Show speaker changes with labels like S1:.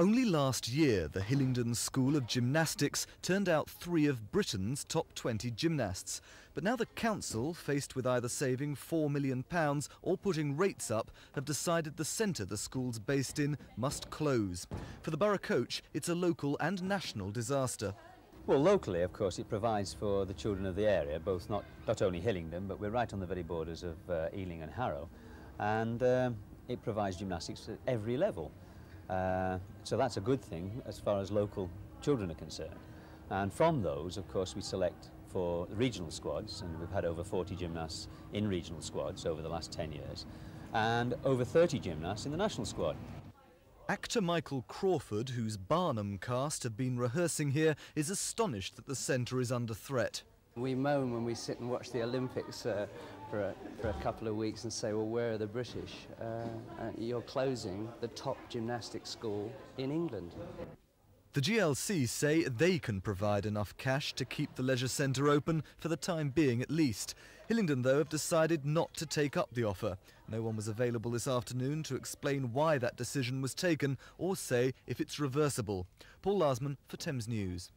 S1: Only last year, the Hillingdon School of Gymnastics turned out three of Britain's top 20 gymnasts. But now the council, faced with either saving £4 million or putting rates up, have decided the centre the school's based in must close. For the borough coach, it's a local and national disaster. Well, locally,
S2: of course, it provides for the children of the area, both not, not only Hillingdon, but we're right on the very borders of uh, Ealing and Harrow. And um, it provides gymnastics at every level. Uh, so that's a good thing as far as local children are concerned. And from those, of course, we select for regional squads, and we've had over 40 gymnasts in regional squads over the last 10 years, and over 30 gymnasts in the national squad. Actor
S1: Michael Crawford, whose Barnum cast have been rehearsing here, is astonished that the centre is under threat. We moan when we sit and watch the Olympics uh, for, a, for a
S3: couple of weeks and say, well, where are the British? Uh, you're closing the top gymnastic school in England.
S1: The GLC say they can provide enough cash to keep the leisure centre open for the time being at least. Hillingdon, though, have decided not to take up the offer. No one was available this afternoon to explain why that decision was taken or say if it's reversible. Paul Larsman for Thames News.